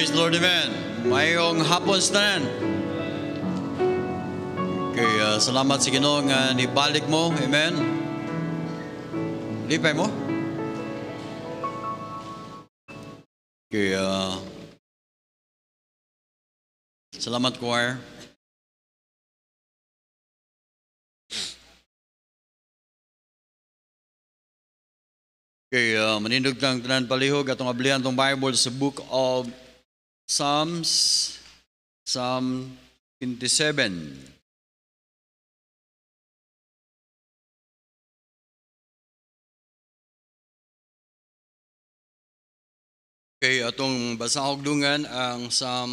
Praise Lord, Amen. Mayong hapon sa tanan. Kaya uh, salamat sa si Ginoong uh, nibalik mo. Amen. Lipay mo. Kaya uh, salamat choir. Okay, uh, manindog ng tanan palihog atong ablihan tong Bible sa Book of Psalms, Psalm 27. Okay, atong basahog dungan ang Psalm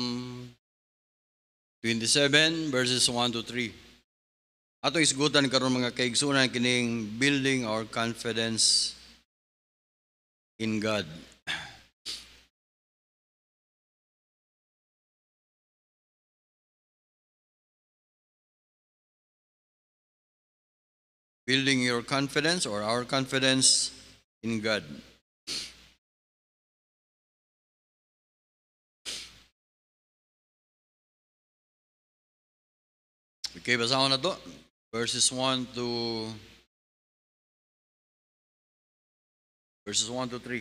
27 verses 1 to 3. Ato isgutan karon mga kaigsoonan kining building our confidence in God. building your confidence or our confidence in God. Okay, basahon na to. Verses 1 to verses 1 to 3.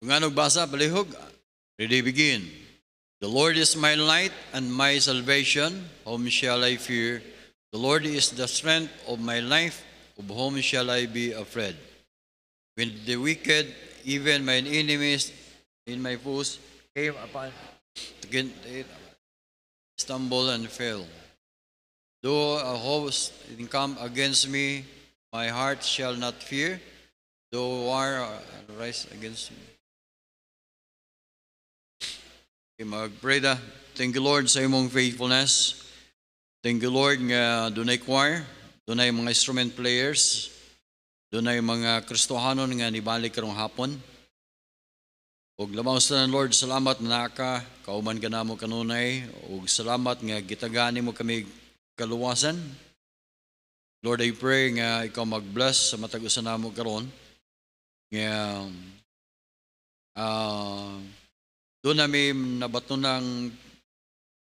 Kung basa, palihog, ready begin. The Lord is my light and my salvation, whom shall I fear? The Lord is the strength of my life, of whom shall I be afraid? When the wicked, even my enemies in my foes, came upon it, stumble and fell. Though a host come against me, my heart shall not fear, though war arise against me. Okay, mag Thank you, Lord, sa imong faithfulness. Thank you Lord nga dunay choir, dunay mga instrument players, dunay mga Kristohanon nga nibalik karong hapon. Ug labaw sa Lord, salamat na naka, kauman ka namo kanunay, ug salamat nga gitagani mo kami kaluwasan. Lord, I pray nga ikaw mag-bless sa matag usa namo karon. Nga uh, doon namin nabato ng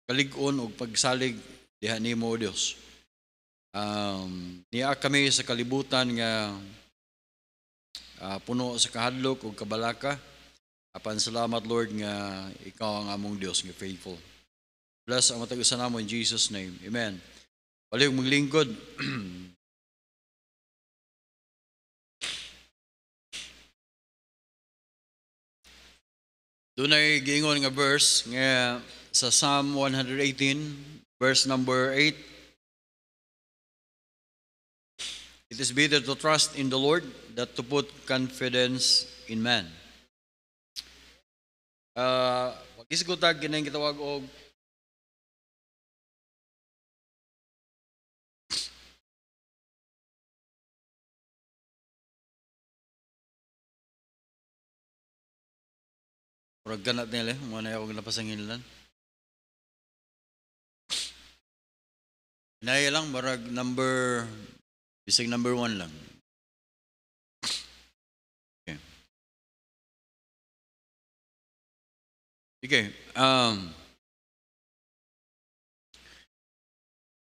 kalig-on o pagsalig diha ni o Dios um, niya kami sa kalibutan nga uh, puno sa kahadlok o kabalaka apan salamat Lord nga ikaw ang among Dios nga faithful bless ang matag-usa namo in Jesus name amen Palihog maglingkod Dunay giingon nga verse nga sa Psalm 118 Verse number 8. It is better to trust in the Lord than to put confidence in man. Uh, ah, Pag-isigutag, ginayang kitawag og Murag ganat nila, mga na ako napasangin lang. Inaya lang, marag number, bisig number one lang. Okay. Okay. Um,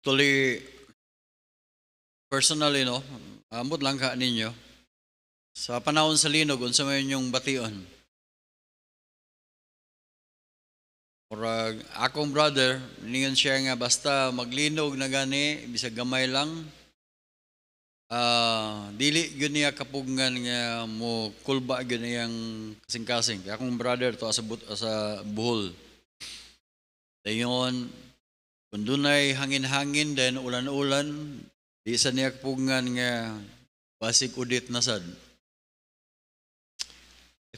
actually, personally, no, amot lang ka ninyo. Sa panahon sa linog, unsa may inyong bation? Murag, akong brother, ningon siya nga, basta maglinog na gani, bisag gamay lang. Uh, dili yun niya kapugngan nga mo kulba yun niyang kasing-kasing. Akong brother to sa, sa buhol. Dayon, kung dunay hangin-hangin, then ulan-ulan, di sa niya kapugngan nga basik udit nasad.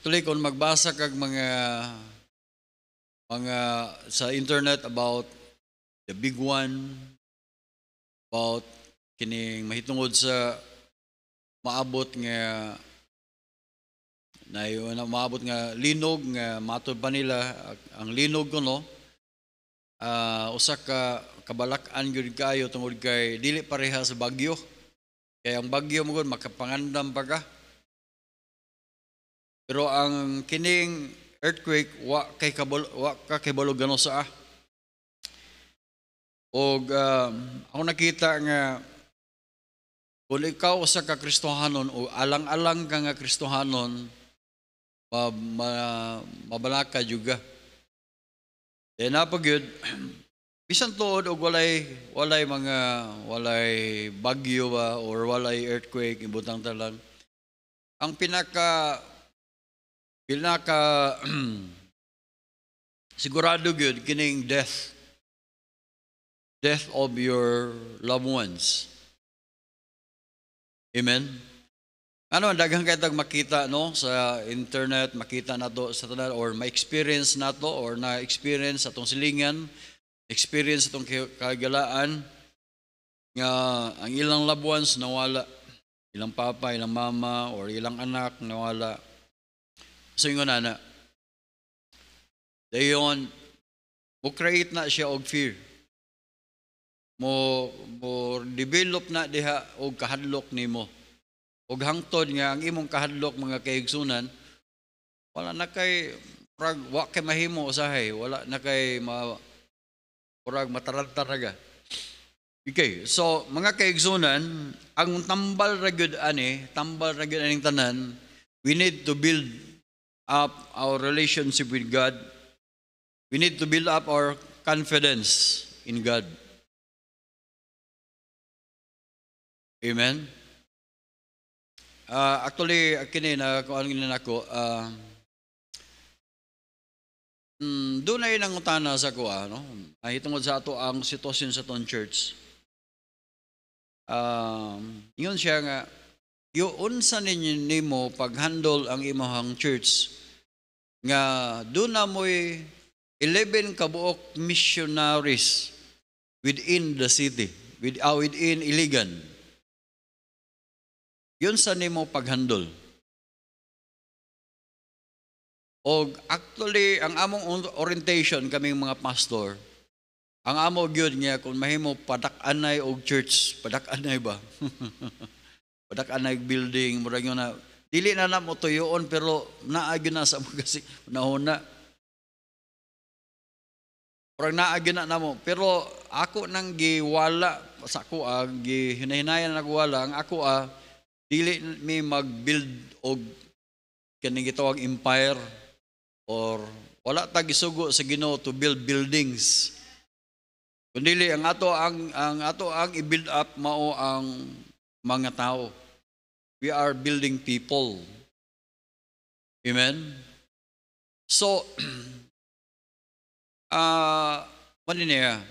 Ituloy, kung magbasa kag mga mga sa internet about the big one about kining mahitungod sa maabot nga na yun, maabot nga linog nga matod pa nila ang linog ko no uh, usa ka kabalakan gyud kayo tungod kay dili pareha sa bagyo kay ang bagyo mo gud makapangandam pa ka pero ang kining earthquake wa kay kabalo wa ka kay balog sa ah. Og um, ako nakita nga kung ikaw sa ka Kristohanon o alang-alang ka nga kristohanon, ma, ma, mabalaka juga. Kaya eh, napagyod, bisan tuod og walay, walay mga, walay bagyo ba or walay earthquake, ibutang talan. Ang pinaka pinaka sigurado gyud kining death death of your loved ones. Amen. Ano, daghang kay tag makita no sa internet, makita nato sa tanan or ma-experience nato or na-experience atong silingan, experience atong kagalaan nga ang ilang loved ones nawala, ilang papa, ilang mama or ilang anak nawala. So yung na dayon mo create na siya og fear. Mo mo develop na diha og kahadlok nimo. Og hangtod nga ang imong kahadlok mga kaigsunan wala na kay prag wa kay mahimo usahay, wala na kay ma prag matarantaraga. Okay, so mga kaigsunan, ang tambal ra gyud ani, tambal ra gyud aning tanan, we need to build up our relationship with God. We need to build up our confidence in God. Amen. Uh, actually, kini na kuan ni nako uh, ah, mm, doon ang nangutana sa ko, ah, no? Ay tungod sa ato ang sitwasyon sa ton church. Um, uh, yun siya nga, yun sa ninyo nimo paghandol ang imong church nga do na mo'y 11 kabuok missionaries within the city, with, uh, within Iligan. Yun sa nimo paghandol. O actually, ang among orientation kaming mga pastor, ang amo gyud niya kung mahimo padak-anay og church, padak-anay ba? Padak anay building, murag yun na, dili na na mo tuyoon, pero naagyo na sa mo kasi, nahuna na. naagyo na na mo. Pero ako nang giwala, sa ako ah, gihinahinayan na nagwala, ang ako ah, dili mi mag-build og kaning gitawag empire or wala ta gisugo sa Ginoo to build buildings. kundi ang ato ang ang ato ang i-build up mao ang mga tao. We are building people. Amen? So, uh, malinaya,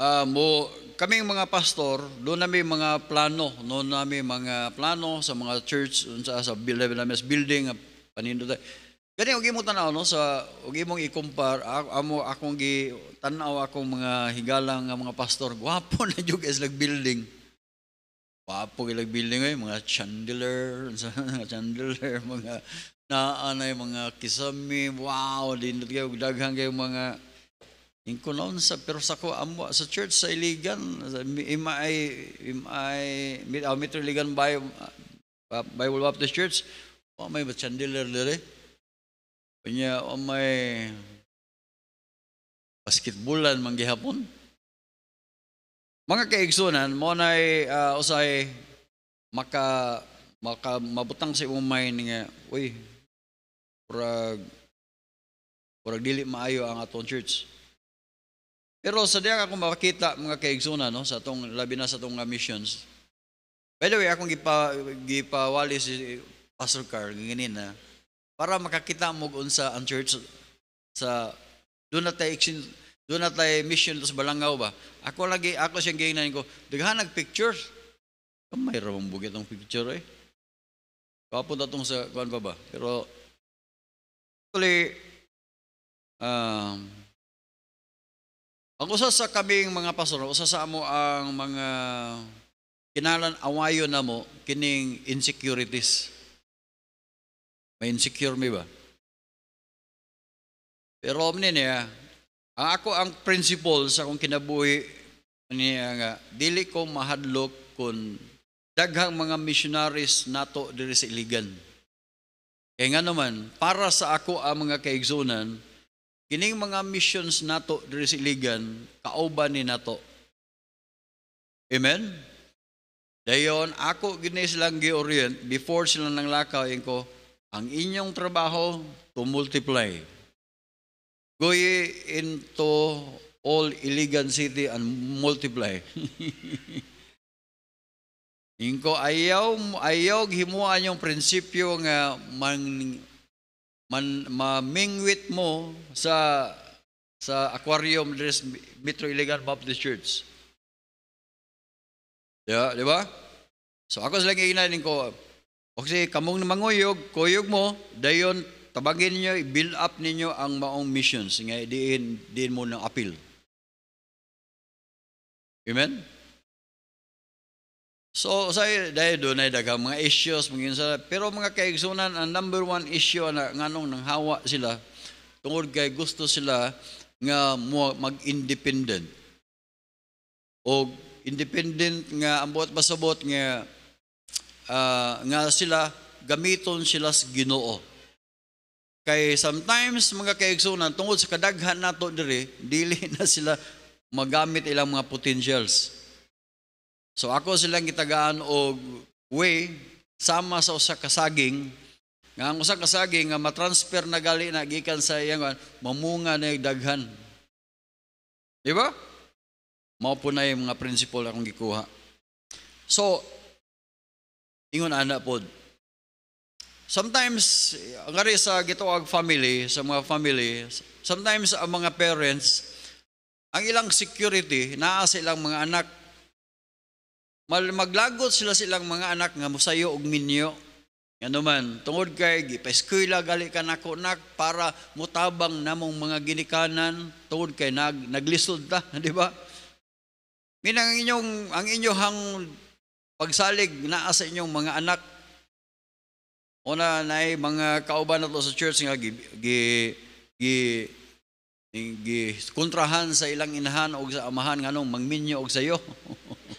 uh, mo, kami mga pastor, doon namin mga plano, doon namin mga plano sa mga church, sa, sa level namin building, ah, panindo tayo. Kani og imong tan-aw no sa og imong i-compare amo akong gi tan-aw akong mga higalang mga pastor gwapo na jud is lag building. Gwapo ilag building ay eh. mga chandelier, mga chandelier mga naanay eh, mga kisami, wow din kayo daghang kayo mga inkunon sa pero sa ko amo sa church sa Iligan imay imay mit ah, Iligan by ah, Bible Baptist Church. Oh, may chandelier dire. Kanya, o may basketbolan man gihapon. Mga kaigsunan, mo na uh, ah, usay maka maka mabutang sa imong mind nga uy murag murag dili maayo ang atong church. Pero sa diyan akong makakita mga kaigsunan no sa atong labi na sa atong missions. By the way, akong gipa, gipawali si Pastor Carl, ganyan na. Ah, para makakita mo unsa ang church sa do na tay exchange do na tay mission sa Balangaw ba ako lagi ako siyang giingnan ko daghan nag pictures kamay ra mong bugit ang picture eh kapunta tong sa kuan pa ba pero actually um, ang usa sa kaming mga pastor usa sa amo ang mga kinalan awayo na mo kining insecurities may insecure mi ba? Pero omni niya, ang ako ang principle sa akong kinabuhi niya ah, nga, dili ko mahadlok kung daghang mga missionaries nato diri sa Iligan. Kaya nga naman, para sa ako ang mga kaigsunan, kining mga missions nato diri sa Iligan, kauban ni nato. Amen? Dayon, ako gini silang gi-orient before sila nang lakaw yun ko, ang inyong trabaho to multiply. Go into all Iligan city and multiply. Ingko ayaw ayaw himuan yung prinsipyo nga man, man mamingwit mo sa sa aquarium dress Metro Iligan Baptist Church. Yeah, di ba? So ako sa lagi ina ko o kasi kamong manguyog, kuyog mo, dayon tabagin niyo, i-build up ninyo ang maong missions nga diin diin mo ng apil. Amen. So, say, dahil doon ay daghang mga issues, mga sa, pero mga kaigsunan, ang number one issue na nganong nang hawa sila, tungod kay gusto sila nga mag-independent. O independent nga ambot basabot nga uh, nga sila gamiton sila sa Ginoo. Kay sometimes mga kaigsunan tungod sa kadaghan nato diri dili na sila magamit ilang mga potentials. So ako sila gitagaan og way sama sa usa ka saging nga ang usa ka saging nga ma-transfer na gali na gikan sa iyang mamunga na daghan. Di ba? Mao po na yung mga principle akong gikuha. So, Ingon ana pod. Sometimes, ang sa gitawag family, sa mga family, sometimes ang mga parents, ang ilang security, naa sa ilang mga anak. Maglagot sila sa ilang mga anak nga mosayo og minyo. Ano man, tungod kay gipaeskwela gali ka nako nak para mutabang namong mga ginikanan tungod kay nag naglisod ta, di ba? Minang inyong ang inyong inyohang pagsalig na sa inyong mga anak o na nay mga kauban nato sa church nga gi gi gi, gi kontrahan sa ilang inahan o sa amahan nganong mangminyo og sayo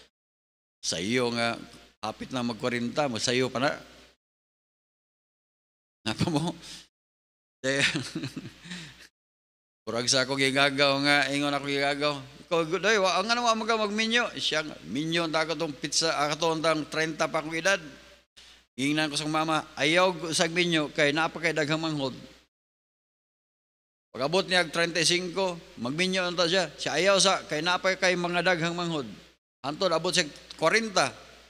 sa iyo nga hapit na mag-40 mo sa iyo pa na Napa mo? Eh, Murag sa ako gigagaw nga, ingon ako gigagaw. Ikaw, day, wa, nga naman mga magminyo. Siya, minyo, tako tong pizza, ako tong 30 pa akong edad. Ingnan ko sa mama, ayaw sa minyo, kay napakay daghang manghod. Pagabot niya 35, magminyo na siya. Siya ayaw sa, kay napay mga daghang manghod. Anto, abot siya 40.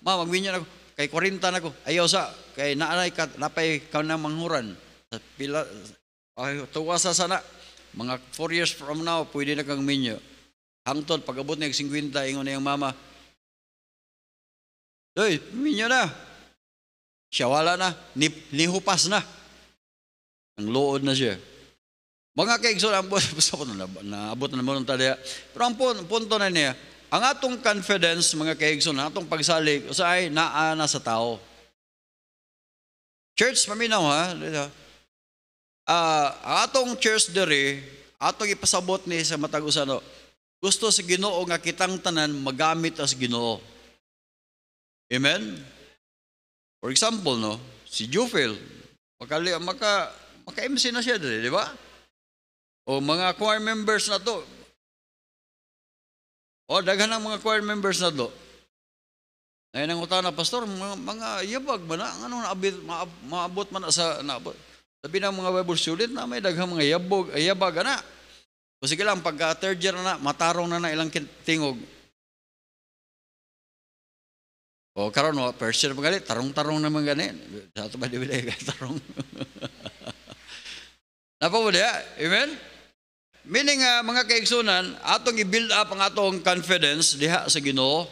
Ma, mag-minyo na ako. Kay 40 na ako. Ayaw sa, kay naanay ka, napay ka na manghuran. Pila, ay, tuwa sa sana. Mga 4 years from now, pwede na kang minyo. Hangtod, pag abot na yung 50, ingon na yung mama, Doy, minyo na. Siya wala na. Ni, nihupas na. Ang lood na siya. Mga kaigsoon, ang gusto ko na, naabot na naman ng talya. Pero ang punto na niya, ang atong confidence, mga kaigsoon, ang atong pagsalig, usay, naa na sa tao. Church, maminaw ha uh, atong church dere, atong ipasabot ni sa matag usano. Gusto sa Ginoo nga kitang tanan magamit as Ginoo. Amen. For example, no, si Jufel, makali maka maka MC na siya dere, di ba? O mga choir members na to. O daghan ang mga choir members na to. Ngayon ang utana, Pastor, mga, mga yabag ba na? Ano na abit, maabot man na sa naabot? Sabi ng mga Bible student na may daghang mga yabog, yabag na. O sige lang, pagka third year na, matarong na na ilang tingog. O karon mo, first year mga tarong-tarong naman ganin. Sa ato ba, di ba, tarong. Napawala, amen? Meaning nga, uh, mga kaigsunan, atong i-build up ang atong confidence diha sa Ginoo.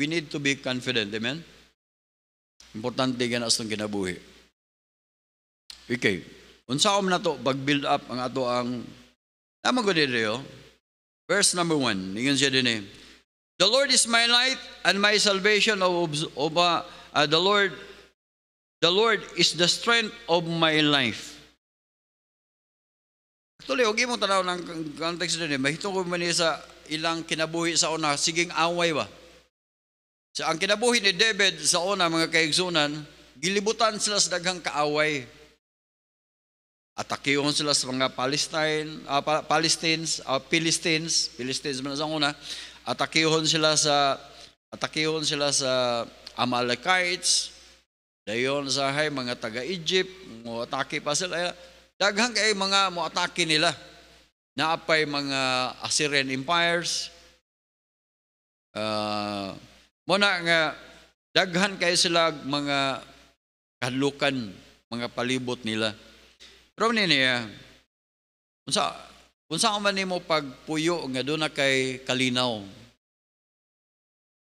We need to be confident, amen? Importante ganas atong ginabuhi. Okay. Unsaom na to, pag-build up ang ato ang, naman ko dito Verse number one, ningan siya din eh. The Lord is my light and my salvation of, of uh, the Lord The Lord is the strength of my life. Actually, huwag mo tanaw ng context din eh. Mahito ko man sa ilang kinabuhi sa una, siging away ba? So, ang kinabuhi ni David sa una, mga kaigsunan, gilibutan sila sa daghang kaaway. Atake sila sa mga Palestine, uh, Palestines, uh, Philistines, Philistines man sa una. Atake sila sa atake sila sa Amalekites. Dayon sa hay mga taga-Egypt, mo atake pa sila. Daghang kay mga mo atake nila. Naapay mga Assyrian empires. Uh, muna nga daghan kay sila mga kanlukan, mga palibot nila. Romani niya, unsa, unsa ka man nimo pagpuyo nga do na kay kalinaw.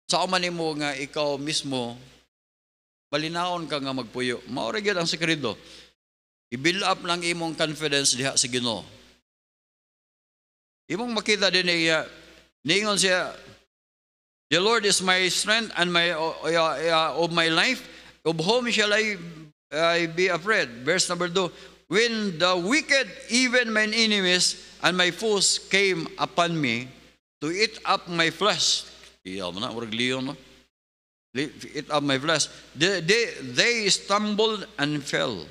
Sa man nimo nga ikaw mismo, balinaon ka nga magpuyo. Mao Maurigyan ang sekreto. I-build up lang imong confidence diha sa Ginoo. Imong makita din niya, ningon siya, The Lord is my strength and my uh, uh, uh, of my life. Of whom shall I, I be afraid? Verse number 2. when the wicked, even my enemies and my foes came upon me to eat up my flesh. Eat up my flesh. They, they, they stumbled and fell.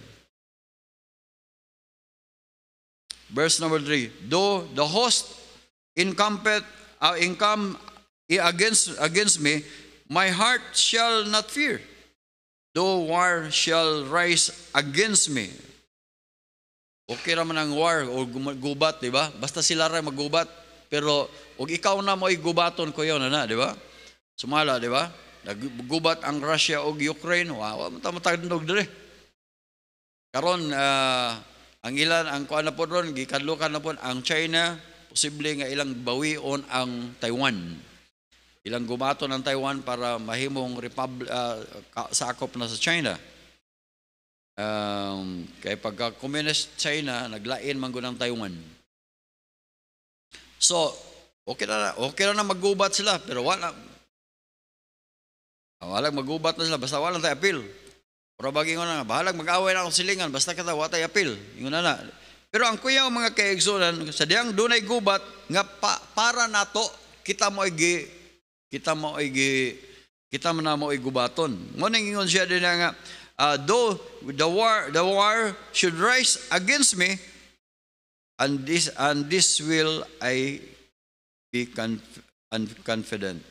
Verse number three. Though the host encampeth, uh, encamp against, against me, my heart shall not fear. Though war shall rise against me. Okay ra ang war o gubat, di ba? Basta sila ra maggubat. Pero og ikaw na mo gubaton ko yon na, di ba? Sumala, di ba? Naggubat ang Russia og Ukraine. Wow, wow, matagdog dire. Karon uh, ang ilan ang kuan na po ron gikadlukan na po ang China posible nga ilang bawion ang Taiwan. Ilang gumaton ang Taiwan para mahimong republic uh, ah, sakop na sa China. Um, kay pagka communist China, naglain man ng Taiwan. So, okay na, okay na, na magubat sila, pero wala. Wala magubat na sila, basta wala tayo appeal. Pero bagi na, bahalag mag-away na akong silingan, basta kata wala tayo appeal. Ingon na na. Pero ang kuya mga kaigsunan, sa diyang dunay gubat, nga pa, para nato, kita mo igi, kita mo igi, kita mo na mo igubaton. Ngunit ingon siya din nga, uh, though the war, the war should rise against me, and this, and this will I be conf- confident.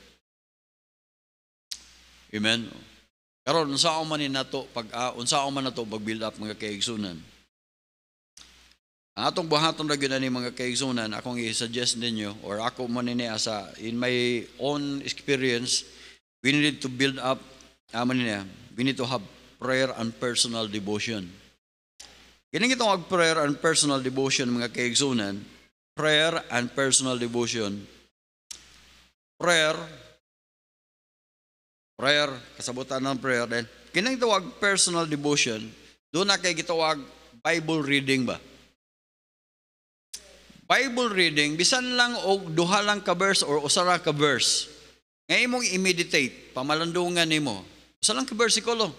Amen. Karon unsa man ni nato pag uh, unsa man nato pag build up mga kaigsunan. Ang atong buhaton ra gyud ani mga kaigsunan akong i-suggest ninyo or ako man ni asa in my own experience we need to build up uh, man niya, we need to have prayer and personal devotion. Kining itong ag prayer and personal devotion mga kaigsoonan, prayer and personal devotion. Prayer prayer kasabutan ng prayer then kining tawag personal devotion do na kay gitawag Bible reading ba? Bible reading, bisan lang og duha lang ka verse or usara ka verse. Ngayon imong i-meditate, pamalandungan nimo. Usa lang ka versikulo.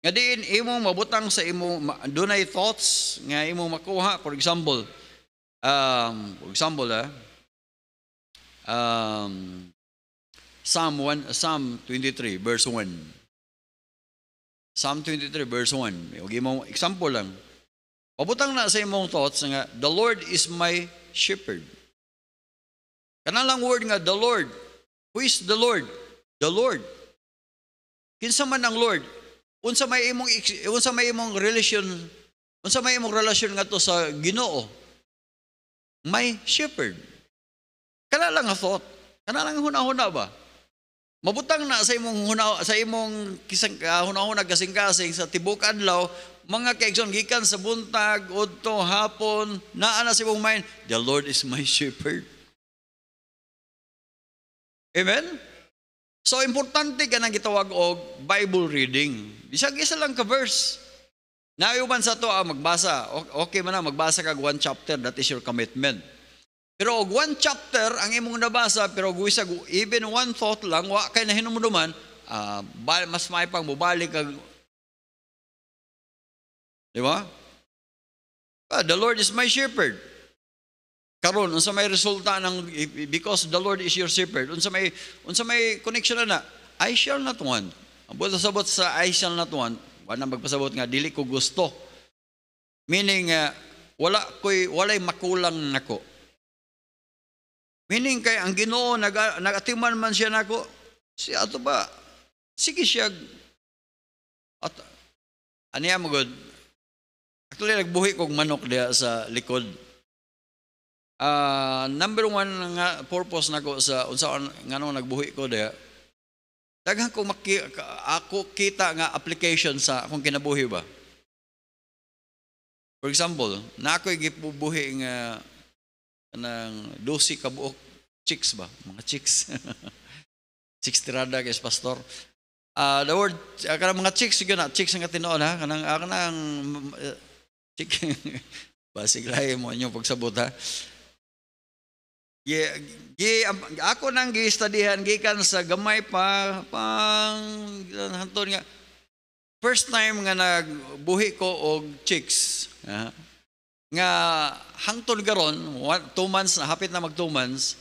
Nga diin imong mabutang sa imong dunay thoughts nga imong makuha for example um for example eh, um Psalm 1 Psalm 23 verse 1 Psalm 23 verse 1 og imong example lang Mabutang na sa imong thoughts nga the Lord is my shepherd Kanang lang word nga the Lord who is the Lord the Lord Kinsa man ang Lord unsa may imong unsa may imong relasyon unsa may imong relasyon ngadto sa Ginoo may shepherd kana lang nga thought kana lang hunahuna ba mabutang na sa imong huna, sa imong kisang uh, hunahuna kasing-kasing sa tibok adlaw mga kaigsoon gikan sa buntag udto hapon naa na sa imong mind the Lord is my shepherd Amen? So, importante ka nang gitawag og Bible reading. Bisag isa lang ka verse. Naiuban sa to ah, magbasa. Okay man na, magbasa kag one chapter, that is your commitment. Pero og one chapter ang imong nabasa, pero og even one thought lang, wa kay na nahinumduman, uh, ah, mas may pang mubalik kag Di ba? Ah, the Lord is my shepherd. Karon unsa may resulta ng because the Lord is your shepherd, unsa may unsa may connection na, na I shall not want. Ang pasabot sa I shall not want, wala nang magpasabot nga, dili ko gusto. Meaning, uh, wala ko'y, walay makulang nako. Meaning kay ang Ginoo nagatiman man siya nako, si ato ba sige siya at aniya mo god Actually, nagbuhi kong manok diya sa likod. Uh, number one nga purpose nako sa unsa nganong nagbuhi ko diya, Daghang ko maki, ako kita nga application sa akong kinabuhi ba. For example, na ako'y gipubuhi nga ng 12 kabuok chicks ba? Mga chicks. chicks tirada guys, pastor. Uh, the word, uh, kanang mga chicks, gyud na, chicks nga tinuod ha, kanang, uh, kanang, uh, chick, basig lahi mo inyong pagsabot ha. Gi, gi, ako nang gi-studyhan gikan sa gamay pa pang hanton nga first time nga nagbuhi ko og chicks uh, nga hangtod garon two months na hapit na mag two months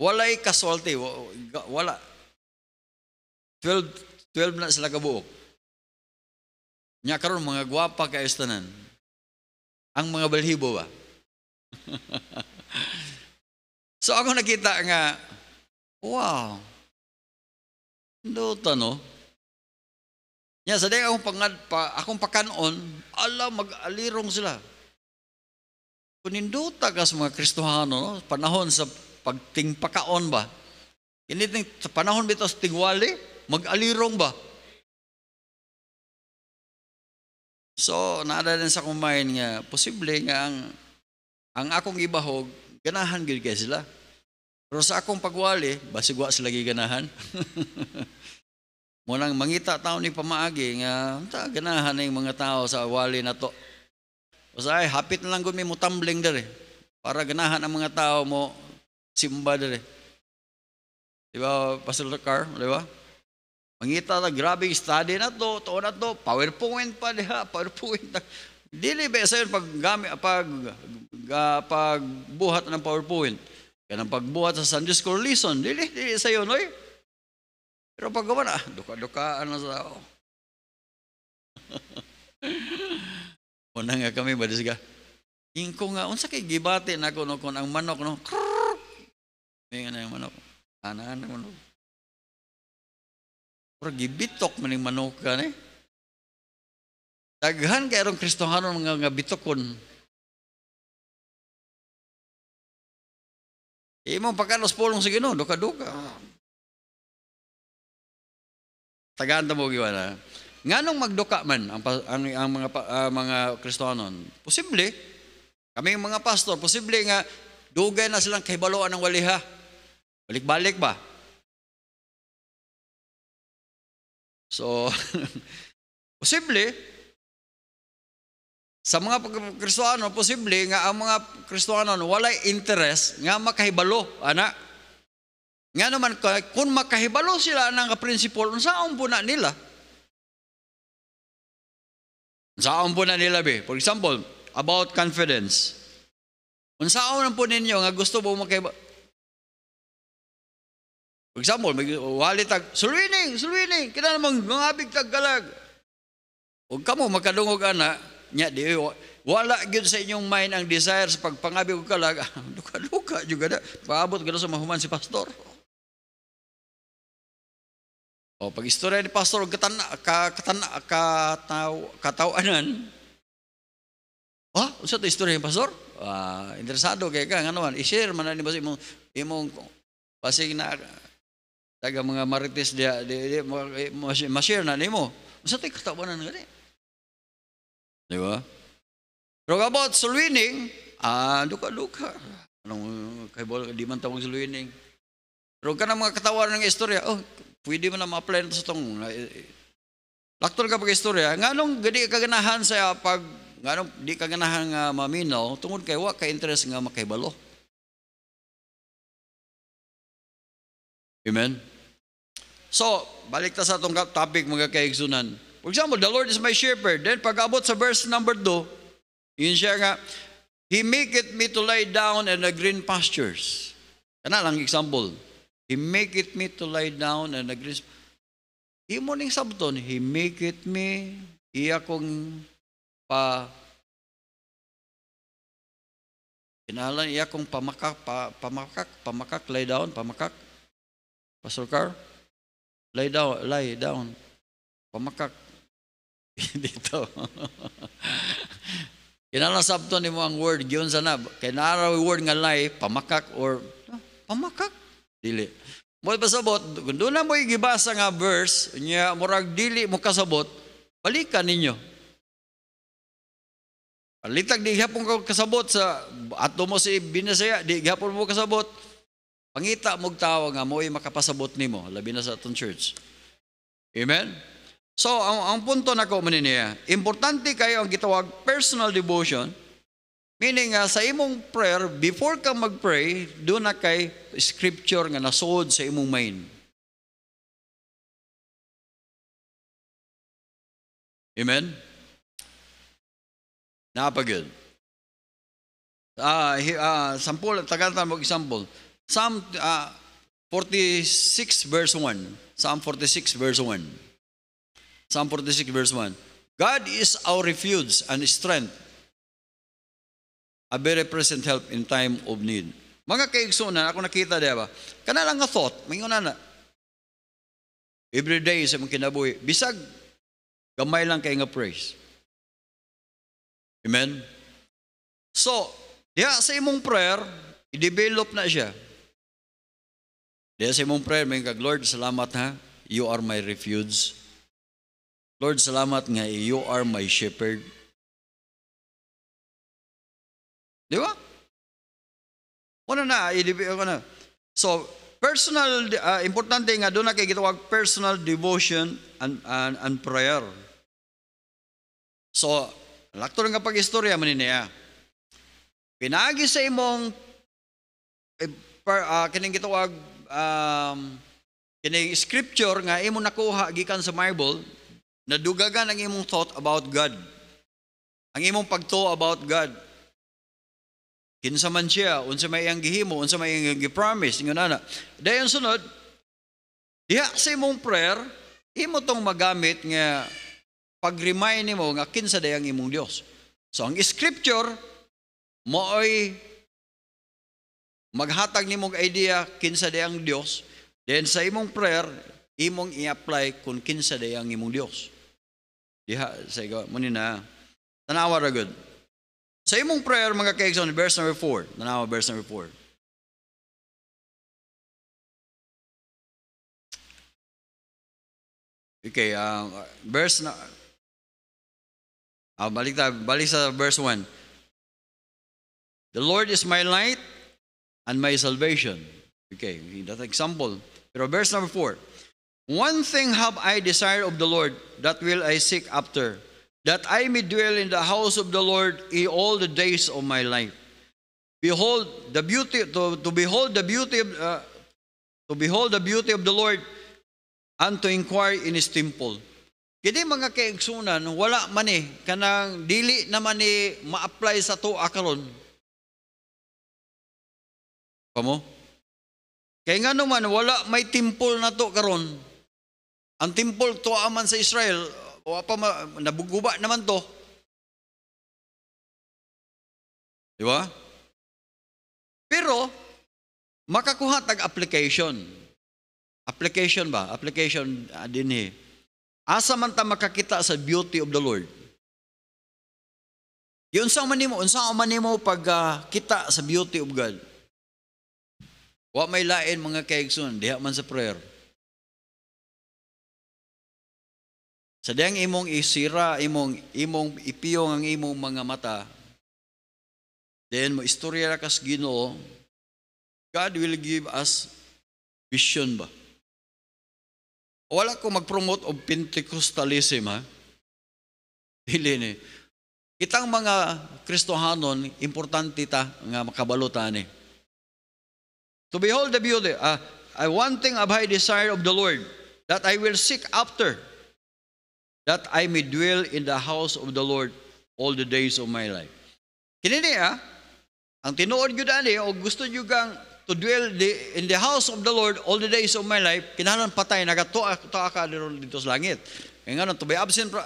walay casualty wala 12 12 na sila kabuok nya karon mga gwapa kay istanan ang mga balhibo ba So ako nakita nga, wow, Luta, no? Ya, yeah, sa akong pangad pa, akong pakanon, ala, mag-alirong sila. Kuninduta ka sa mga Kristohano, no? panahon sa pagtingpakaon ba? Kiniting, sa panahon bito sa tingwali, mag-alirong ba? So, naada din sa kumain nga, posible nga ang, ang akong ibahog, Ganahan gid kay sila. Pero sa akong pagwali, basigwa sila ganahan. Munang mangita tao ni pamaagi nga ta ganahan ng mga tao sa wali na to. Usay hapit na lang gud mi mo tumbling dere para ganahan ang mga tao mo simba dere. Di ba, Pastor Car, di ba? Mangita na grabe study na to, to na to, PowerPoint pa diha, PowerPoint. Dili ba sa pag gamit pag uh, pagbuhat ng PowerPoint. Kanang pagbuhat sa Sunday School lesson, dili, dili sa iyo, no? Pero paggawa na, ah, duka-dukaan na sa ako. Una nga kami, badis ka. Ingko nga, unsa kay gibati na ko no, kung ang manok, no? Krrrr! May nga na yung manok. Anaan na manok. Pero gibitok man yung manok ka, ne? Daghan kay arong Kristohanon nga, nga bitokon. Eh, Imo pagkalos pulong sa Ginoo, duka-duka. Tagaan mo giwana. Nganong magduka man ang, ang, ang mga uh, mga Kristohanon? Posible. Kami mga pastor, posible nga dugay na silang kahibaloan ng waliha. Balik-balik ba? So, posible. Sa mga Kristoano, posible nga ang mga Kristoano walay interest nga makahibalo, ana. Nga naman, kung makahibalo sila ng prinsipyo unsa ang na nila? Unsa ang na nila, be? For example, about confidence. Kung saan po ninyo nga gusto mo makahibalo? For example, mag wali tag, sulwining, sulwining, kina namang ngabig tag galag. Huwag ka mo makadungog anak, nya di wala gyud sa inyong mind ang desire sa pagpangabi og kalag luka-luka juga da paabot gada sa mahuman si pastor o pag istorya ni pastor og katana ka katana kataw katawanan Ah, oh, unsa ta istorya ni pastor? Ah, interesado kay ka ngano man i-share man ni basi imong imong pasig na taga mga marites dia di, di, ma-share na nimo. Unsa ta katawanan gani? Di ba? Pero about sa ah, luka-luka. Anong, kaybol, di man tawag sa winning. Pero ka ng mga katawaran ng istorya, oh, pwede mo na ma-apply na sa itong, eh, eh. Laktor ka pag-istorya, nga nung gadi kaganahan sa ah, pag, nga nung di kaganahan nga maminaw, tungod kay wa ka interest nga makahibalo. Amen? So, balik ta sa itong topic mga kaigsunan. For example, the Lord is my shepherd. Then pag-abot sa verse number 2, yun siya nga, He maketh me to lie down in the green pastures. Kana lang example. He maketh me to lie down in the green pastures. Imo ning sabton, He maketh me, iya kong pa, kinahalan iya kong pamakak, pa, pamakak, pamakak, lie down, pamakak. Pastor lie down, lie down, pamakak. dito. to ni mo ang word, giyon sana, nab. Kaya word nga lay, pamakak or, ah, pamakak? Dili. Mo pasabot, kung doon na mo igibasa nga verse, niya murag dili mo kasabot, balikan ninyo. Palitag, di gihapon ka kasabot sa, ato mo si binasaya, di gihapon mo kasabot. Pangita mo tawag nga mo makapasabot nimo labi na sa atong church. Amen? So, ang, ang punto na ko niya, importante kayo ang gitawag personal devotion, meaning uh, sa imong prayer, before ka mag-pray, do na kay scripture nga nasod sa imong mind. Amen? Napagod. Ah, uh, uh, sample, tagatan mo example. Psalm uh, ah, 46 verse 1. Psalm 46 verse 1. Psalm 46 verse 1. God is our refuge and strength, a very present help in time of need. Mga kaigsunan, ako nakita, di ba? Kana lang nga thought, mingon na. Every day sa mong kinabuhi, bisag, gamay lang kay nga praise. Amen? So, diya sa imong prayer, i-develop na siya. Diya sa imong prayer, may kag, Lord, salamat ha, you are my refuge Lord, salamat nga you are my shepherd. Di ba? Una na, ko na. So, personal, uh, importante nga doon na kay gitawag personal devotion and, and, and prayer. So, lakto nga pag-istorya man niya. Pinagi sa imong eh, uh, kining gitawag um, kining scripture nga imo nakuha gikan sa Bible Nadugagan ang imong thought about God. Ang imong pagtuo about God. Kinsa man siya, unsa may iyang gihimo, unsa may iyang gipromise, ingon ana. Dayon sunod, diha sa imong prayer, imo tong magamit nga pag-remind nimo nga kinsa dayang imong Dios. So ang scripture mooy maghatag nimo og idea kinsa dayang Dios, then sa imong prayer imong i-apply kung kinsa dayang imong Dios. Diha sa ikaw, muni na. Tanawa ra good. Sa imong prayer mga kaigsoon, verse number 4. Tanawa verse number 4. Okay, uh, verse na uh, balik tayo, balik sa verse 1. The Lord is my light and my salvation. Okay, that's example. Pero verse number 4. One thing have I desired of the Lord, that will I seek after, that I may dwell in the house of the Lord all the days of my life. Behold the beauty to, to behold the beauty of, uh, to behold the beauty of the Lord and to inquire in His temple. Kini mga kaigsunan, wala man eh, kanang dili naman eh, ma-apply sa to akaron. Pamo? Kaya nga naman, wala may temple na to karon. Ang temple to aman sa Israel, wa pa nabuguba naman to. Di ba? Pero makakuha tag application. Application ba? Application uh, din eh. Asa man ta makakita sa beauty of the Lord. Yun sa man nimo, unsa man nimo pag uh, kita sa beauty of God. Wa may lain mga kaigsoon diha man sa prayer. Sa diyang imong isira, imong, imong ipiyong ang imong mga mata, then mo istorya ra kas ginoo, God will give us vision ba? Wala ko mag-promote of Pentecostalism ha. Dili ni. Kitang mga Kristohanon, importante ta nga makabalutan ni. To behold the beauty, uh, one thing have I desire of the Lord, that I will seek after, that I may dwell in the house of the Lord all the days of my life. Kinini ah, ang tinuod yun dali, o gusto nyo kang to dwell the, in the house of the Lord all the days of my life, kinahalan patay, nagatoa ka dito sa langit. Kaya nga, to be absent from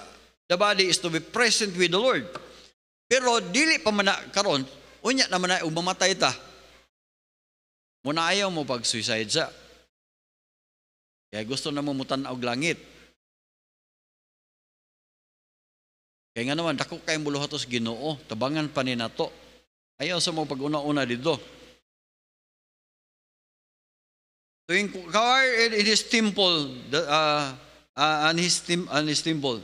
the body is to be present with the Lord. Pero dili pa man karon, unya naman na umamatay ta. Muna ayaw mo pag-suicide sa. Kaya gusto na mo mutan og langit. Kaya nga naman, dako kay muluha to ginoo, tabangan pa ni nato. Ayaw sa mga pag-una-una dito. Tuwing kawar in his temple, the, uh, uh, and his, tim, and his temple.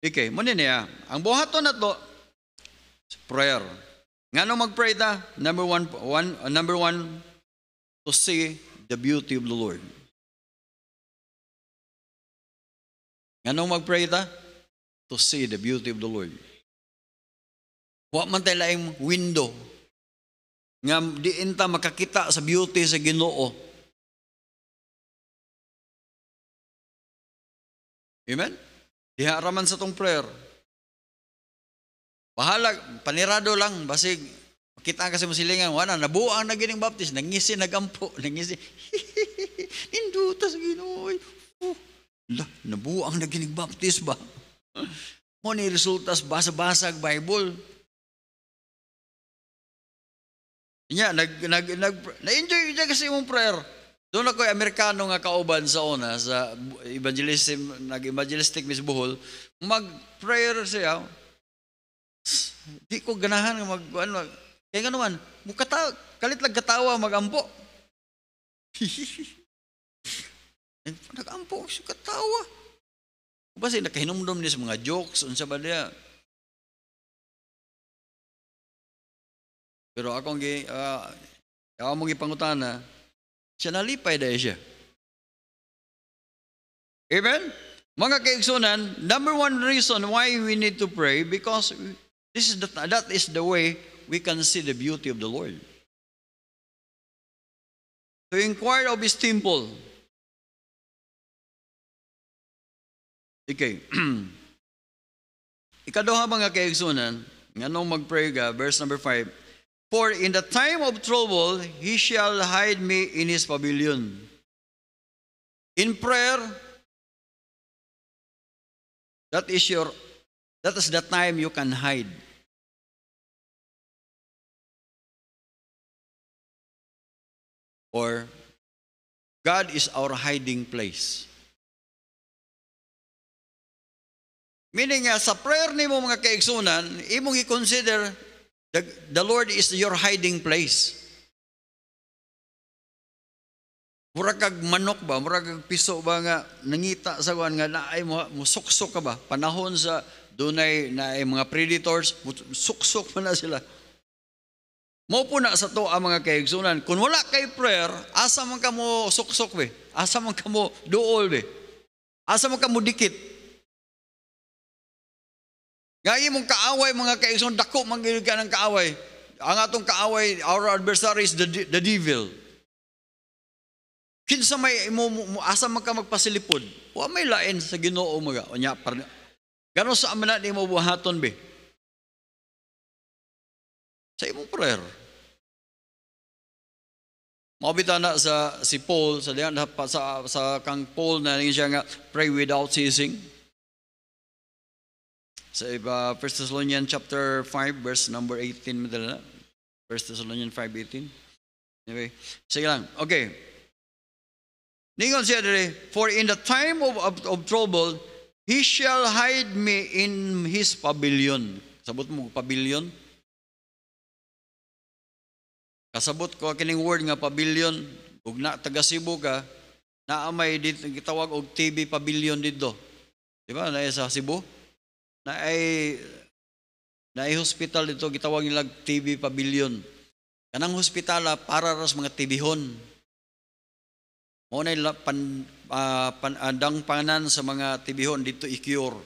Ike, muna niya. Ang buhat to na to, prayer. Nga nung mag-pray ta, number one, one, uh, number one, to see the beauty of the Lord. Nga nung mag-pray ta, to see the beauty of the Lord. Wa man tayo laing window nga diin ta makakita sa beauty sa Ginoo. Amen? Diharaman sa tong prayer. Bahala, panirado lang, basig, kita kasi mo silingan, wala, nabuang na gining baptist, nangisi, nagampo, nangisi, ninduta sa ginoo, oh, nabuang na gining baptist ba? Mo ni resultas basa-basag Bible. Nya nag nag, nag na-enjoy niya kasi imong prayer. Doon ako Amerikano nga kauban sa una sa evangelism nag-evangelistic Miss Bohol, mag-prayer siya. Di ko ganahan nga mag ano, kay nga naman, mukata, kalit lang katawa magampo. Nagampo siya katawa. Basta nakahinumdum niya sa mga jokes, unsa ba niya. Pero ako gi, uh, ako mong ipangutana, siya nalipay dahil siya. Amen? Mga kaigsunan, number one reason why we need to pray because this is the, that is the way we can see the beauty of the Lord. To inquire of His temple, Okay. Ikaduha mga kaigsunan, nganong mag ka, verse number 5. For in the time of trouble, He shall hide me in His pavilion. In prayer, that is your, that is the time you can hide. Or, God is our hiding place. Meaning, uh, sa prayer nimo mga kaigsunan, imong i-consider the, the Lord is your hiding place. Murag kag manok ba, Murag kag piso ba nga nangita sa kuan nga naay mo musuksok ka ba panahon sa dunay naay mga predators, suksok pa na sila. Mo po na sa to ang mga kaigsunan. Kung wala kay prayer, asa man ka mo suksok be? Asa man ka mo duol we? Asa man ka mo dikit? Nga imong kaaway mga kaigsoon dako man gyud ka ng kaaway. Ang atong kaaway our adversary is the, the devil. Kinsa may imo asa man ka magpasilipod. Wa may lain sa Ginoo mga unya par. Ganon sa amanan nimo buhaton be. Sa imong prayer. Mabita na sa si Paul sa diyan sa sa kang Paul na niya nga pray without ceasing. Sa uh, 1 Thessalonians chapter 5 verse number 18 madala. 1 Thessalonians 5:18. Anyway, sige lang. Okay. Ningon siya dere, for in the time of, of, of trouble, he shall hide me in his pavilion. Sabot mo pavilion? Kasabot ko kining word nga pavilion, ug na taga Cebu ka, naa may gitawag og TV pavilion didto. Di ba? Na sa Cebu? na ay na ay hospital dito gitawag nilang TV Pavilion. Kanang hospitala para ras mga tibihon. Mo na pan, uh, pan, andang panan sa mga tibihon ah, ah, dito i-cure.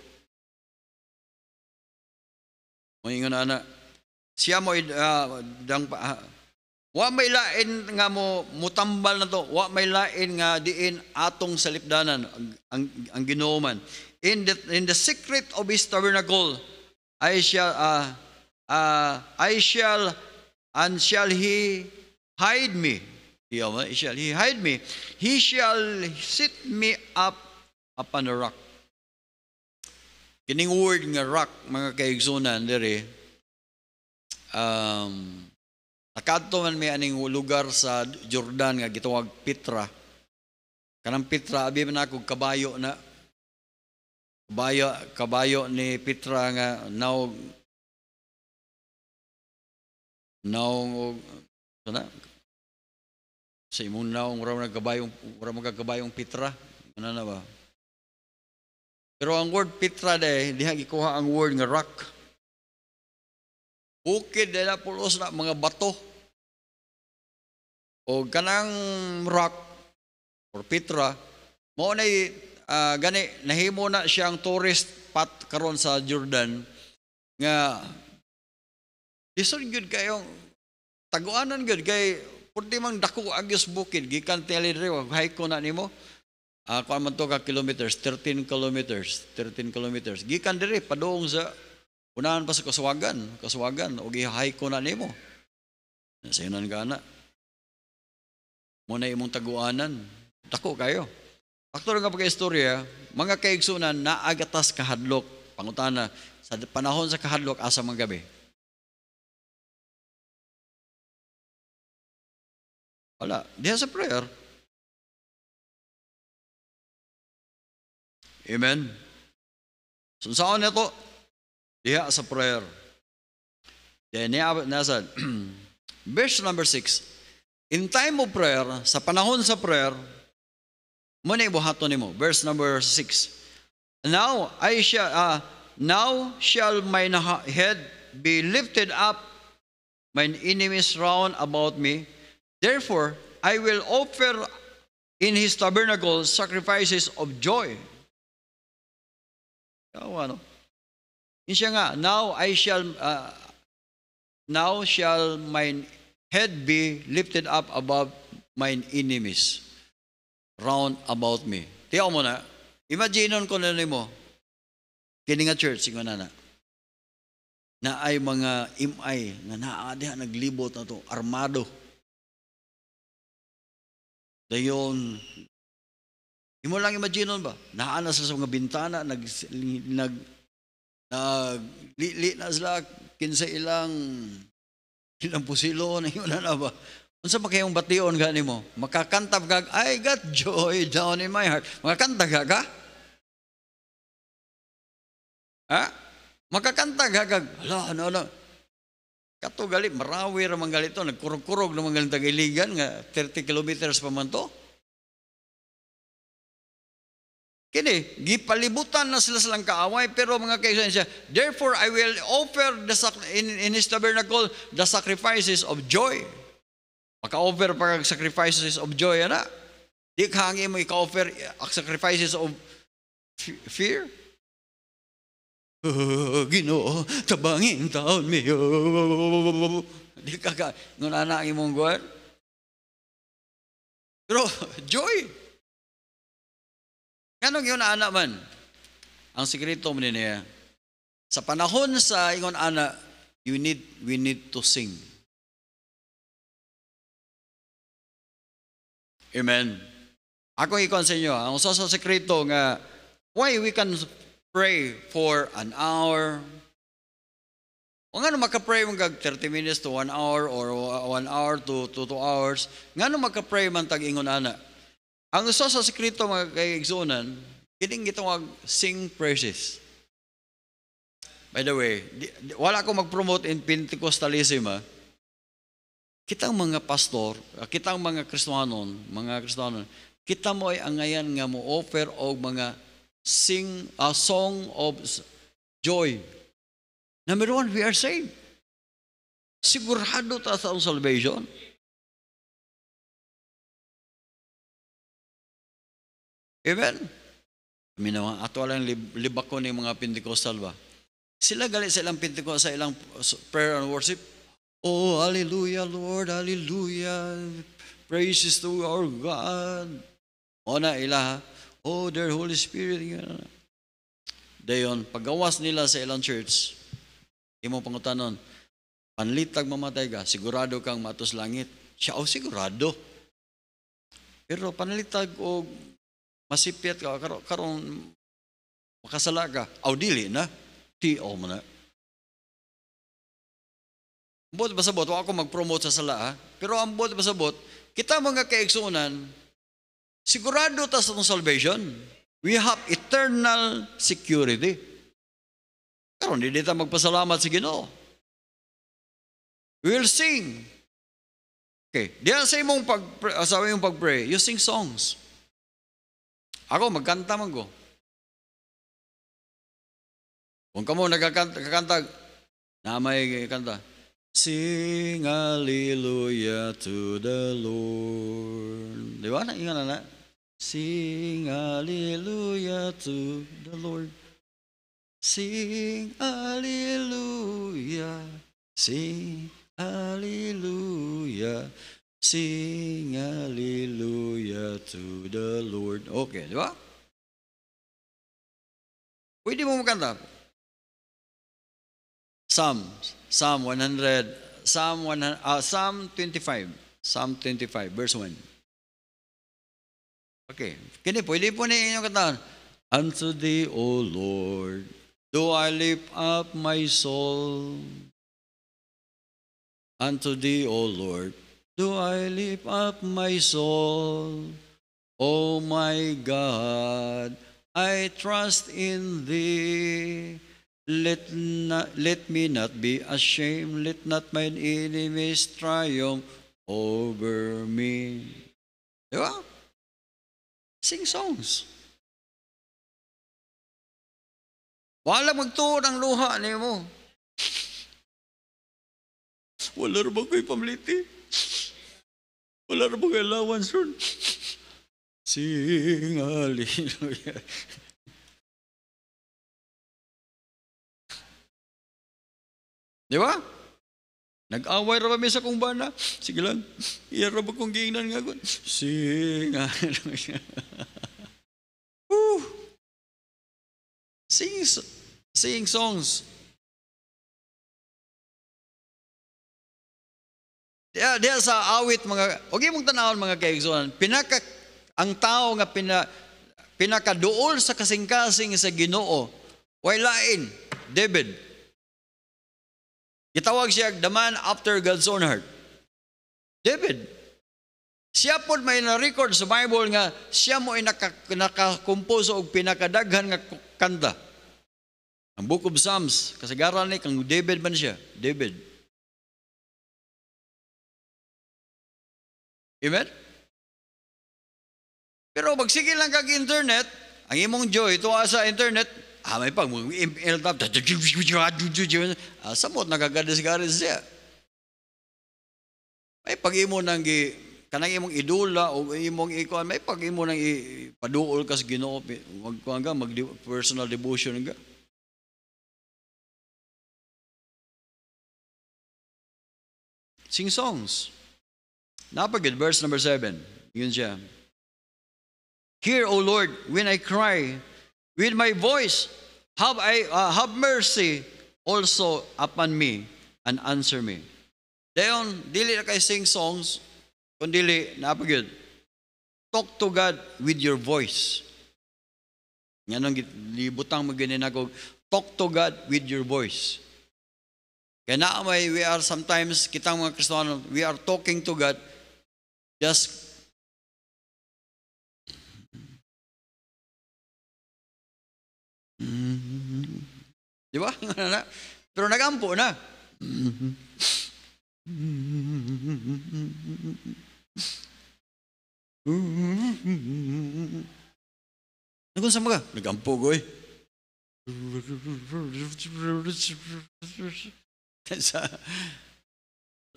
Mo ingon ana. Siya mo uh, dang uh, Wa may lain nga mo mutambal na to, wa may lain nga diin atong salipdanan ang, ang, ang Ginooman. In the, in the secret of his tabernacle, I shall uh, uh, I shall and shall he hide me. He shall he hide me. He shall sit me up upon a rock. Kining word nga rock mga kaigsunan dere um, Nakadto man may aning lugar sa Jordan nga gitawag Petra. Kanang Petra abi man ako kabayo na kabayo kabayo ni Petra nga now now sana sa imong naong raw na kabayong raw magkabayong Pitra. Ano na ba? Pero ang word Petra day diha gikuha ang word nga rock. Bukid dela pulos na mga bato o kanang rock or Petra mao nay uh, gani nahimo na siyang tourist spot karon sa Jordan nga listen gud kayo taguanan gud kay pwede mang dako agyos bukid gikan tali rewa hay ko na nimo uh, ah, kuan man to ka kilometers 13 kilometers 13 kilometers gikan diri padoong sa unahan pa sa Kaswagan Kaswagan og gi-hike ko na nimo Nasinan ka Muna imong taguanan. Dako kayo. Aktor nga pagkaistorya, mga kaigsunan na agatas kahadlok. Pangutana, sa panahon sa kahadlok, asa mga gabi? Wala. Diha sa prayer. Amen? So, saan nito? Diha sa prayer. Diha niya, nasan? Verse number 6. In time of prayer, sa panahon sa prayer, muna ibuhato nimo. Verse number 6. Now I shall uh, now shall my head be lifted up, my enemies round about me. Therefore I will offer in his tabernacle sacrifices of joy. Kawa, no? Yun siya nga, now I shall, uh, now shall mine head be lifted up above my enemies round about me. Tiyaw mo na. Imagineon ko na mo. Kini nga church, ingo na na. Na ay mga imay na naa diha naglibot na to, armado. Dayon, imo lang imagineon ba? Naa na sa mga bintana, nag, nag, nag, li, li na sila, kinsa ilang Ilang pusilo na yun na ba? Unsa pa kayong bation gani mo? Makakanta gag, I got joy down in my heart. Makakanta gag, ka? Ha? Makakanta gag, ka? Ala, ano, ano. Kato marawi ramang galit to. Nagkurog-kurog na mga tagailigan nga 30 kilometers pa man to. Kini, gipalibutan na sila silang kaaway, pero mga kaisan siya, Therefore I will offer the in, in his tabernacle the sacrifices of joy. Maka-offer pa sacrifices of joy, ana. Di kahangi mo ika-offer sacrifices of fear. Oh, Ginoo, tabangin taon mi. Di ka ka, ngunana ang imong guwan. Pero joy. Kanong yun ana man? Ang sikreto mo niya, sa panahon sa ingon ana, you need, we need to sing. Amen. Ako ikon sa inyo, ah. ang usa sa sekreto nga, why we can pray for an hour, o nga nung makapray man 30 minutes to 1 hour or 1 hour to 2 hours, nga nung makapray man tag ingon ana, ang uso sa sekreto mga kaigsunan, kining gitawag sing praises. By the way, di, di, wala akong mag-promote in Pentecostalism ha. Ah. Kitang mga pastor, ah, kitang mga Kristohanon, mga Kristohanon, kita mo ay angayan nga mo offer og mga sing a uh, song of joy. Number one, we are saved. Sigurado ta sa salvation. Even, Minawa, ato lang lib- libako ni mga Pentecostal ba? Sila galit sa ilang Pentecostal, sa ilang prayer and worship. Oh, hallelujah, Lord, hallelujah. Praises to our God. O na ila, oh, their Holy Spirit. Dayon, pagawas nila sa ilang church, imo pangutanon, panlitag mamatay ka, sigurado kang matos langit. Siya, oh, sigurado. Pero panlitag o Masipyat ka, karon, karon makasala ka, aw dili na, tiyo mo na. Bot basabot, wala ako mag-promote sa sala, ha? pero ang bot basabot, kita mga kaiksunan, sigurado ta sa salvation. We have eternal security. Karon hindi ta magpasalamat sa si Ginoo. We sing. Okay, diyan sa imong pag sa imong pagpray, you sing songs. Ako, magkanta man ko. Kung kamo nagkakanta, na may kanta. Sing alleluia to the Lord. Di ba? Ingan na na. Sing alleluia to the Lord. Sing alleluia. Sing alleluia. Sing hallelujah to the Lord. Okay, di ba? Pwede mo makanta. Psalm, Psalm 100, Psalm, 100, uh, ah, Psalm 25, Psalm 25, verse 1. Okay, kini pwede po na inyong kantahan. Unto thee, O Lord, do I lift up my soul. Unto thee, O Lord, do I lift up my soul. O oh my God, I trust in thee. Let, not, let me not be ashamed. Let not my enemies triumph over me. Di Sing songs. Wala magtuon ang luha ni mo. Wala rin ba ko'y pamliti? Wala na pong allowance ron. Sing hallelujah. Di ba? Nag-away ra pa sa kung bana. Sige lang. Iya ra kong giingnan nga kun. Sing hallelujah. Woo! Sing, sing songs. Diya, diya sa awit mga okay mong tanawon mga kaigsoon, pinaka ang tao nga pina pinakaduol sa kasing-kasing sa Ginoo way lain David. Gitawag siya the man after God's own heart. David. Siya pod may na-record sa Bible nga siya mo ay naka, nakakomposo og pinakadaghan nga kanta. Ang Book of Psalms, kasagaran ni kang David man siya, David. Amen? Pero magsige lang kag internet, ang imong joy tuwa sa internet, ah may pag ML tap, ah, samot nagagadas-garis siya. May pag imo nang gi kanang imong idula o imong ikuan may pag imo nang ipaduol kas Ginoo wag ko nga mag personal devotion nga sing songs Napagod, verse number 7. Yun siya. Hear, O Lord, when I cry, with my voice, have, I, uh, have mercy also upon me and answer me. Dayon, dili na kay sing songs, kundili, napagod. Talk to God with your voice. Nga nang libutang maganinagog, talk to God with your voice. Kaya may we are sometimes, kitang mga Kristiyano, we are talking to God just Di ba? Pero nagampo na. Nagun sa mga? Nagampo, goy. sa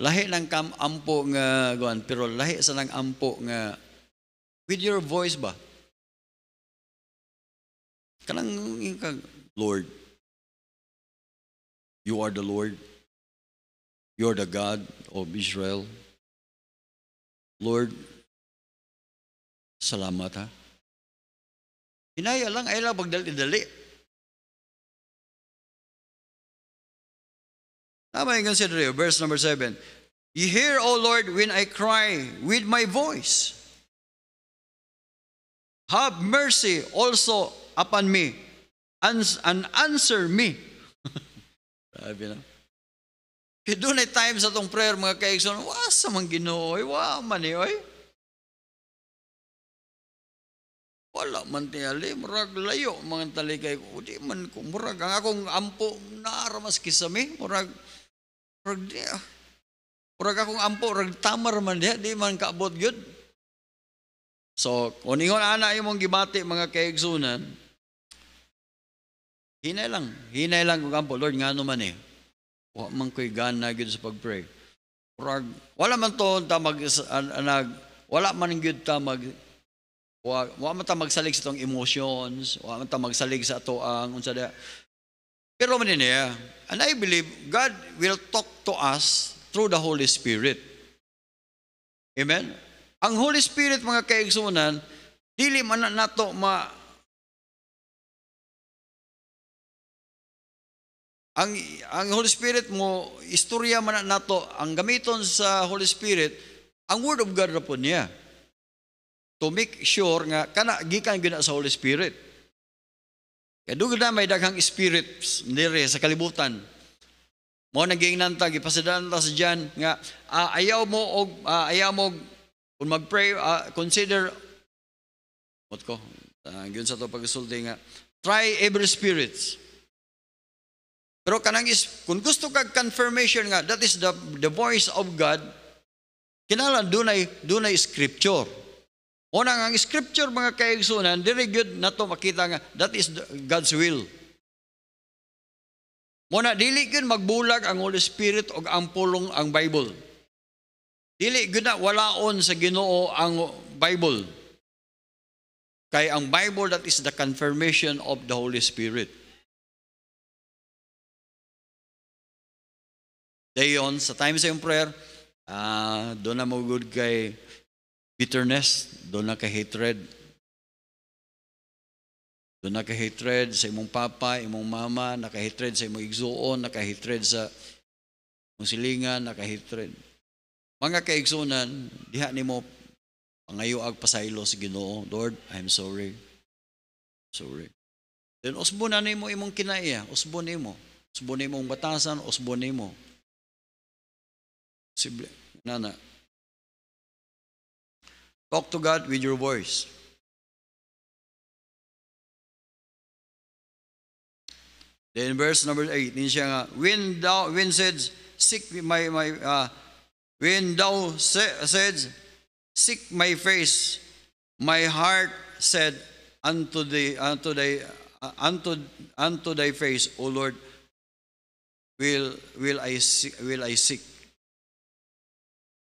lahi lang kam ampo nga guan pero lahi sa nang ampo nga with your voice ba kanang ka Lord you are the Lord you are the God of Israel Lord salamat ha Inaya lang ay lang pagdali-dali Now I consider you. Verse number 7. You hear, O Lord, when I cry with my voice. Have mercy also upon me and answer me. Sabi na. Kaya doon ay time sa tong prayer mga kaikson, wa sa mang ginoo, wa man eh, oy. Wala man tiyali, murag layo mga talikay ko. Di man ko, murag ang akong ampo, naaramas kisami, murag, murag, Rag niya. Urag akong ampo, rag tamar man dia, di man kaabot gyud. So, kung ingon ana imong gibati mga kaigsunan, hinay lang, hinay lang kung ampo, Lord, ngano man eh. Wa man ko'y gana gyud sa pagpray. Urag, wala man to ta mag, anag, wala man gyud ta mag, wa, wa man ta magsalig sa tong emotions, wa man ta magsalig sa ato ang unsa da pero maniniya, eh, and I believe God will talk to us through the Holy Spirit. Amen? Ang Holy Spirit, mga kaigsunan, dili man nato ma ang ang Holy Spirit mo istorya man nato ang gamiton sa Holy Spirit ang word of God ra po niya to make sure nga kana gikan gina sa Holy Spirit kaya dugod na may daghang spirit nire sa kalibutan. Mo naging nanta gipasadaan ta sa diyan nga uh, ayaw mo og uh, ayaw mo kung magpray uh, consider what ko uh, gyud sa to pagsulti nga try every spirit. Pero kanang is kung gusto kag confirmation nga that is the the voice of God kinahanglan dunay dunay scripture. Una ang scripture mga kaigsunan, very good na to makita nga, that is the, God's will. Muna, dili yun magbulag ang Holy Spirit o ang pulong ang Bible. Dili yun na walaon sa ginoo ang Bible. Kay ang Bible, that is the confirmation of the Holy Spirit. Dayon, sa time sa yung prayer, uh, doon na mo good kay bitterness, doon na kay hatred. Doon na kay hatred sa imong papa, imong mama, naka-hatred sa imong igsuon, naka-hatred sa imong silingan, naka-hatred. Mga kaigsunan, diha nimo pangayo ag pasaylo sa Ginoo, Lord, I'm sorry. Sorry. Then usbo na nimo imong kinaiya, usbon nimo. Usbon nimo ang batasan, usbon nimo. Sible, nana, Talk to God with your voice. Then verse number 8, siya nga, When thou, when said, seek my, my, uh, when thou said, seek my face, my heart said unto the, unto thy uh, unto, unto thy face, O Lord, will, will, I, will I seek.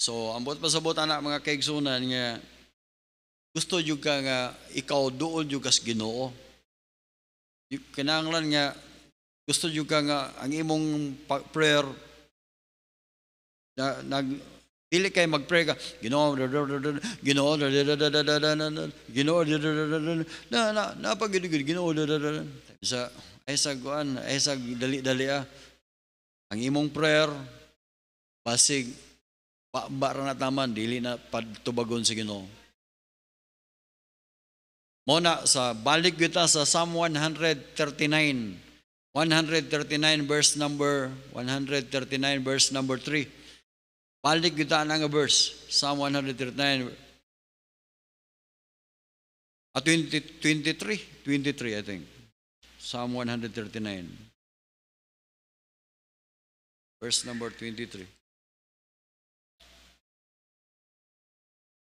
So, ambot pasabot anak mga kaigsunan nga gusto jud ka nga ikaw duol jud kas Ginoo. Kinahanglan nga gusto jud ka nga ang imong prayer na, nag Dili kay magpray ka. Ginoo, Ginoo, Ginoo, na na na pagidigid Ginoo. Sa ay sa guan, ay sa dali-dali ah. Ang imong prayer basig ba bara na taman, dili na patubagon sa Ginoo. Mona, sa balik kita sa Psalm 139. 139 verse number 139 verse number 3. Balik kita na nga verse. Psalm 139 at 23, 23 I think. Psalm 139. Verse number 23.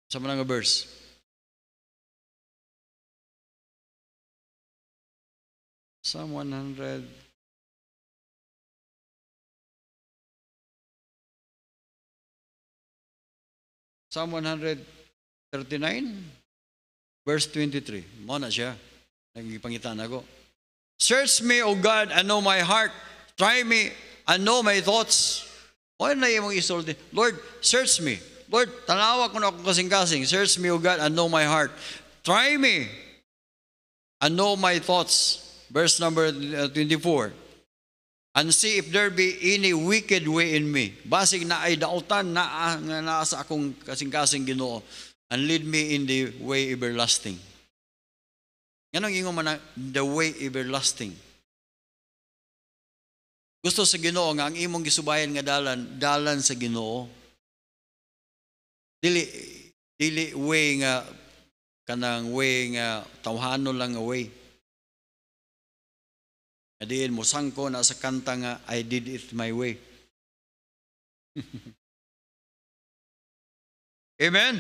Sa mga verse. Psalm 100. Psalm 139, verse 23. Mo na siya. Nagipangitan ako. Search me, O God, and know my heart. Try me, and know my thoughts. O na yung mga Lord, search me. Lord, tanawa ko na ako kasing-kasing. Search me, O God, and know my heart. Try me and know my thoughts. Verse number 24. Uh, and see if there be any wicked way in me. Basig na ay dautan na, ah, na nasa akong kasing-kasing ginoo. And lead me in the way everlasting. Ganong ingon man na, the way everlasting. Gusto sa ginoo nga ang imong gisubayan nga dalan, dalan sa ginoo Dili, dili way nga, kanang way nga, tawhano lang nga way. Adiin mo, sangko na sa kanta nga, I did it my way. Amen?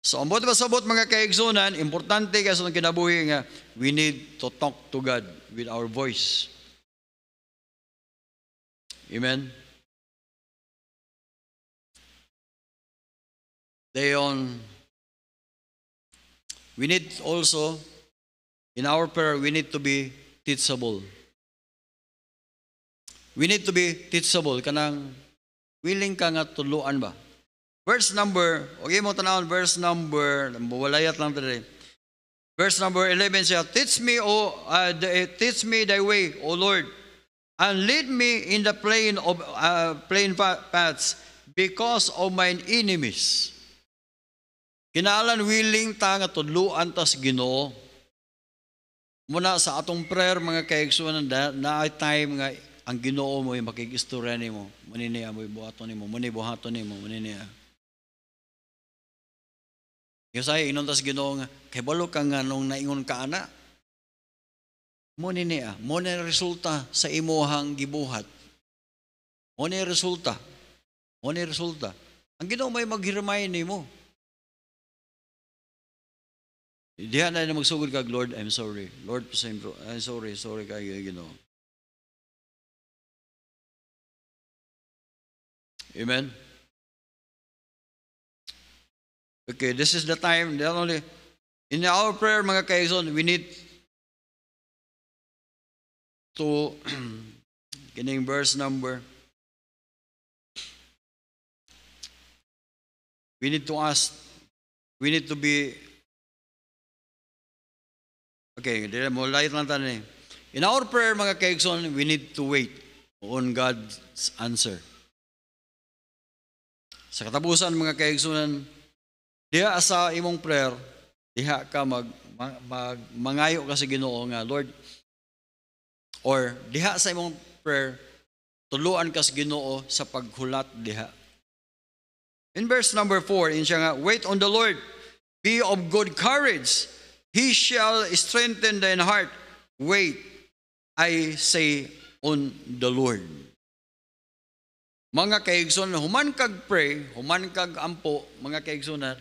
So, ambot ba sabot mga kaigsunan, importante kasi ng kinabuhi nga, we need to talk to God with our voice. Amen? They We need also, in our prayer, we need to be teachable. We need to be teachable. Kanang willing ka nga tuluan ba? Verse number, okay mo tanawon, verse number, buwalayat lang today. Verse number 11 siya, Teach me, O, uh, eh, teach me thy way, O Lord, and lead me in the plain of uh, plain paths because of mine enemies. Kinalan willing ta nga tudluan ta sa Ginoo. Muna sa atong prayer mga kaigsuon na, na time nga ang Ginoo mo ay makigistorya nimo. Muni niya mo ibuhaton nimo, muni buhaton nimo, muni niya. Yo say inon tas Ginoo nga kay balo ka nga nung naingon ka ana. Muni niya, muni resulta sa imuhang gibuhat. Muni resulta. Muni resulta. Ang Ginoo may maghirmay nimo. Diha na na magsugod kag Lord, I'm sorry. Lord, I'm sorry, sorry kay You know. Amen. Okay, this is the time not only in our prayer mga kaison, we need to kining verse number we need to ask we need to be Okay, mulay lang tayo eh. In our prayer, mga kaigson, we need to wait on God's answer. Sa katapusan, mga kaigsonan, diha sa imong prayer, diha ka mag, mag, mag mangayo ka sa Ginoo nga, Lord, or diha sa imong prayer, tuluan ka sa Ginoo sa paghulat diha. In verse number 4, in siya nga, Wait on the Lord, be of good courage, He shall strengthen thine heart. Wait, I say on the Lord. Mga kaigsoon, human kag pray, human kag ampo, mga kaigsoon na,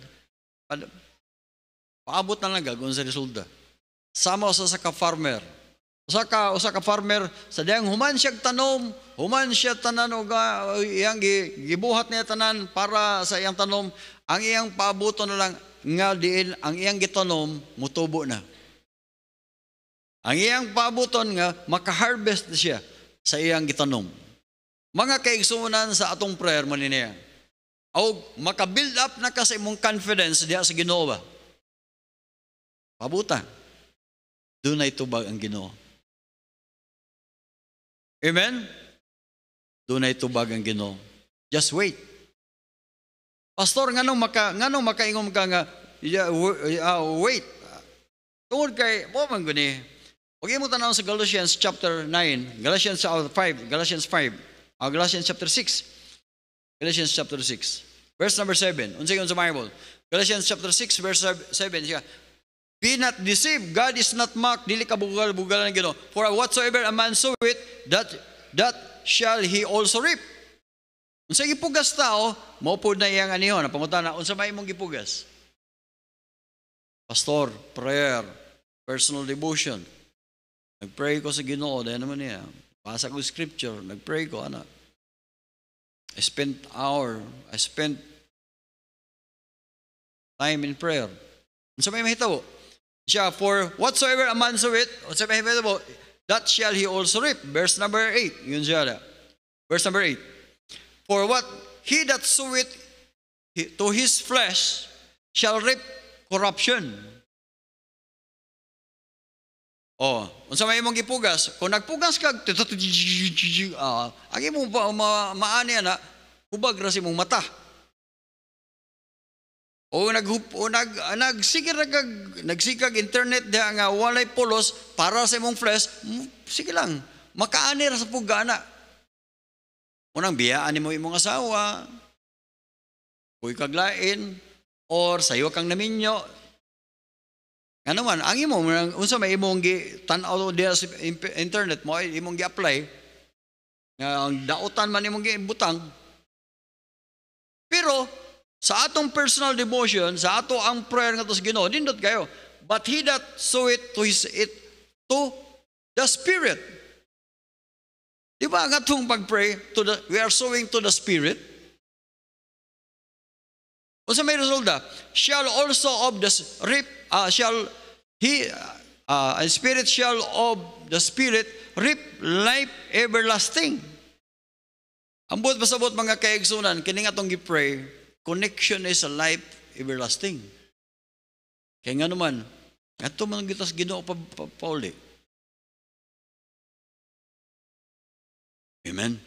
paabot na lang gagun sa resulta. Sama usa sa ka farmer. Usa ka usa ka farmer sa dayang human siya tanom, human siya tanan og iyang gibuhat niya tanan para sa iyang tanom, ang iyang paabuton na lang nga diin ang iyang gitanom mutubo na. Ang iyang pabuton nga makaharvest na siya sa iyang gitanom. Mga kaigsunan sa atong prayer man niya. Og maka-build up na kasi imong confidence diha sa Ginoo ba. Pabuta. Doon ay tubag ang Ginoo. Amen? Doon ay tubag ang Ginoo. Just wait. Pastor, nganong maka nganong makaingom ka nga yeah, uh, wait. Tungod kay mo man guni. Huwag mo tanaw sa Galatians chapter 9, Galatians 5, Galatians 5, uh, Galatians chapter 6. Ah, Galatians chapter 6. Verse number 7. Unsay sa Bible? Galatians chapter 6 verse 7 siya. Be not deceived, God is not mocked, dili ka bugal-bugalan Ginoo. For whatsoever a man soweth, that that shall he also reap. Unsa gipugas tao, maupod na iyang aniho na unsa may imong gipugas? Pastor, prayer, personal devotion. Nagpray ko sa Ginoo, dahil naman niya. Basa ko scripture, nagpray ko, anak. I spent hour, I spent time in prayer. Unsa may mahitabo? Siya, for whatsoever a man soweth, unsa may mahitabo? That shall he also reap. Verse number 8. Yun siya. Verse number 8. For what he that soweth to his flesh shall reap corruption. Oh, unsa may imong gipugas? Kung nagpugas ka, agi mo ah, imong ma, maani na, hubag ra sa imong mata. O nag o nag nagsigir ra kag nagsikag internet diha nga walay pulos para sa imong flesh, sige lang, makaani ra sa pugana. Unang biyaan mo imong asawa, kuy kaglain, or sayo kang naminyo. Ano man, ang imo, unsa may imong gi, tanaw diya sa internet mo, imong gi-apply, nga ang dautan man imong gi-butang. Pero, sa atong personal devotion, sa ato ang prayer nga sa Ginoo, dindot kayo. But he that soweth to his it to the spirit Di ba ang atong pag-pray, to the, we are sowing to the Spirit? O sa may resulta, shall also of the reap, uh, ah, shall he, uh, uh, Spirit shall of the Spirit reap life everlasting. Ang buot pasabot mga kaigsunan, kining atong gipray, connection is a life everlasting. Kaya nga naman, ato man gitas Ginoo pa, pa, pa, pa Amen?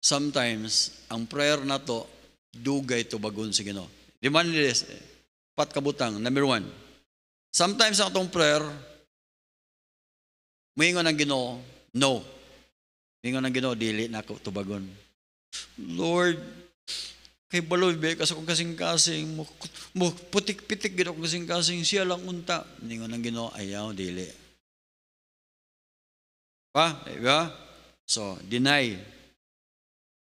Sometimes, ang prayer na to, dugay to bagun si Ginoo. Di man nilis, pat kabutang, number one. Sometimes ang itong prayer, muingon ang Ginoo, no. Muingon ang Ginoo, dili na ako tubagon. Lord, kay baloy be kasi kung kasing kasing mo putik-pitik gid akong kasing kasing siya lang unta ningon ang Ginoo ayaw dili pa, di ba? So, deny.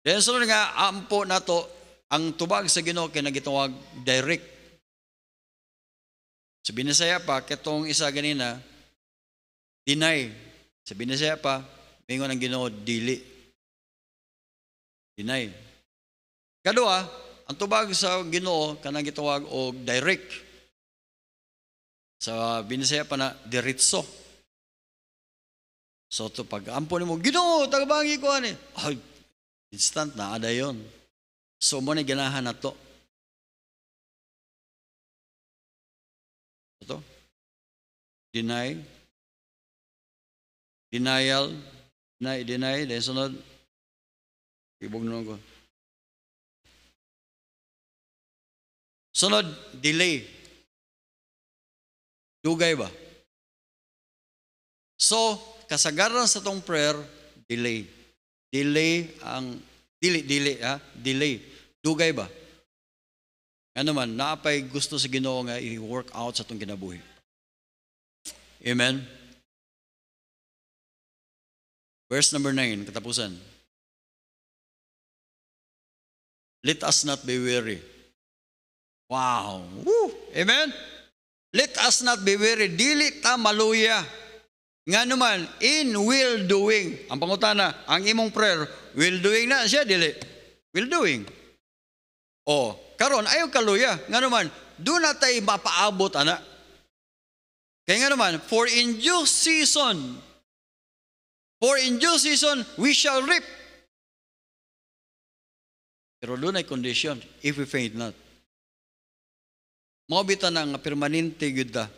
Then sunod nga, ampo na to, ang tubag sa Ginoo kay nagitawag direct. So binisaya pa katong isa ganina deny. So binisaya pa mingon ang Ginoo dili. Deny. Kadua, ang tubag sa Ginoo kanang gitawag og direct. Sa so, binisaya pa na diritso. So to pag ampo nimo, Ginoo, tagabangi ko ani. Ay, instant na ada yon. So mo ni ganahan na to. Ito. Deny. Denial. Deny, deny. Then sunod. Ibog nun ko. Sunod, delay. Dugay ba? So, kasagaran sa tong prayer, delay. Delay ang, dili, dili, ha? Delay. Dugay ba? Ano man, naapay gusto sa ginoo nga i-work out sa itong ginabuhi. Amen? Verse number 9, katapusan. Let us not be weary. Wow! Woo! Amen? Let us not be weary. Dili ta maluya. Nga naman, in will doing. Ang pangutana, ang imong prayer, will doing na siya, dili. Will doing. O, karon ayaw kaluya. Nga naman, do na tayo mapaabot, anak. Kaya nga naman, for in due season, for in due season, we shall reap. Pero doon ay condition, if we faint not. Mabitan na nga permanente yun da,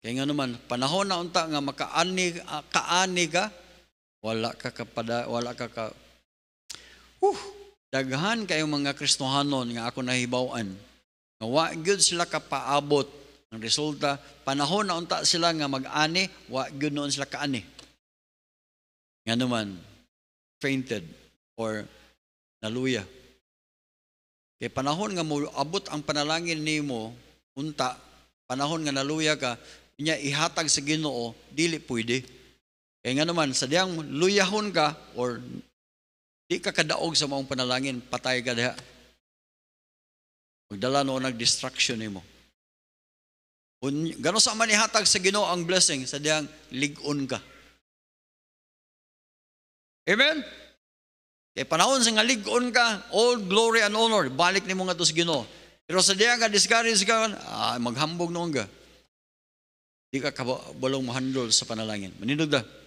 kaya nga naman, panahon na unta nga makaani, ah, kaani ka, wala ka kapada, wala ka ka, uh, daghan kayo mga kristohanon nga ako nahibawaan. Nga wa good sila kapaabot. ng resulta, panahon na unta sila nga mag-ani, wa gyud noon sila kaani. Nga naman, fainted or naluya. Kaya panahon nga mo abot ang panalangin nimo unta, panahon nga naluya ka, niya ihatag sa Ginoo dili pwede kaya eh, nga naman sa diyang luyahon ka or di ka kadaog sa maong panalangin patay ka diha magdala no nag distraction nimo Gano'n sa manihatag sa Ginoo ang blessing sa diyang ligon ka. Amen? Kay panahon sa nga ligon ka, all glory and honor, balik ni mo nga to sa Ginoo. Pero sa diyang ka, discourage ka, ah, maghambog noon ka. Jika kau belum handle sepanjang langit, menindu dah.